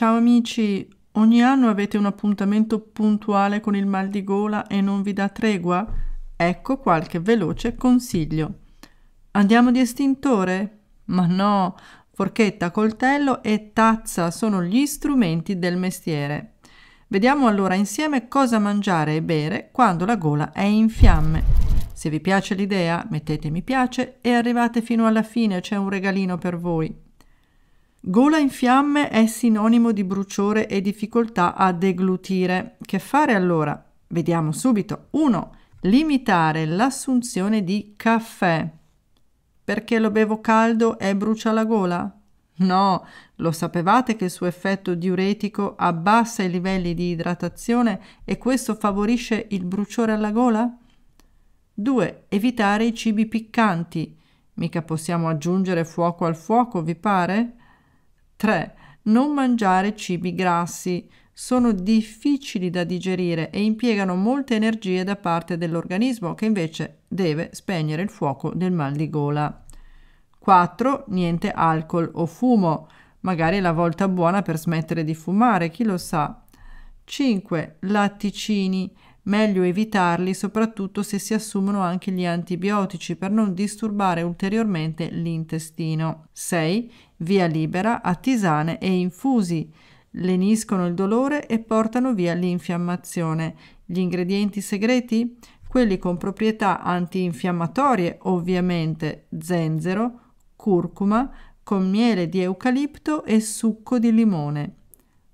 Ciao amici, ogni anno avete un appuntamento puntuale con il mal di gola e non vi dà tregua? Ecco qualche veloce consiglio. Andiamo di estintore? Ma no, forchetta, coltello e tazza sono gli strumenti del mestiere. Vediamo allora insieme cosa mangiare e bere quando la gola è in fiamme. Se vi piace l'idea, mettete mi piace e arrivate fino alla fine, c'è un regalino per voi. Gola in fiamme è sinonimo di bruciore e difficoltà a deglutire. Che fare allora? Vediamo subito. 1. Limitare l'assunzione di caffè. Perché lo bevo caldo e brucia la gola? No, lo sapevate che il suo effetto diuretico abbassa i livelli di idratazione e questo favorisce il bruciore alla gola? 2. Evitare i cibi piccanti. Mica possiamo aggiungere fuoco al fuoco, vi pare? 3. Non mangiare cibi grassi. Sono difficili da digerire e impiegano molte energie da parte dell'organismo che invece deve spegnere il fuoco del mal di gola. 4. Niente alcol o fumo. Magari è la volta buona per smettere di fumare, chi lo sa. 5. Latticini Meglio evitarli soprattutto se si assumono anche gli antibiotici per non disturbare ulteriormente l'intestino. 6. Via libera a tisane e infusi. Leniscono il dolore e portano via l'infiammazione. Gli ingredienti segreti? Quelli con proprietà antinfiammatorie, ovviamente zenzero, curcuma, con miele di eucalipto e succo di limone.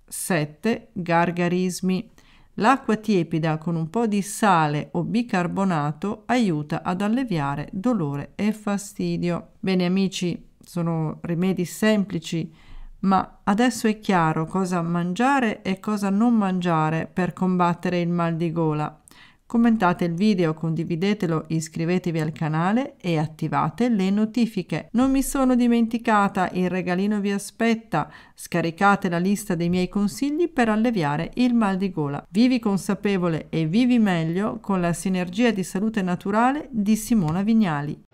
7. Gargarismi L'acqua tiepida con un po' di sale o bicarbonato aiuta ad alleviare dolore e fastidio. Bene amici, sono rimedi semplici, ma adesso è chiaro cosa mangiare e cosa non mangiare per combattere il mal di gola. Commentate il video, condividetelo, iscrivetevi al canale e attivate le notifiche. Non mi sono dimenticata, il regalino vi aspetta. Scaricate la lista dei miei consigli per alleviare il mal di gola. Vivi consapevole e vivi meglio con la sinergia di salute naturale di Simona Vignali.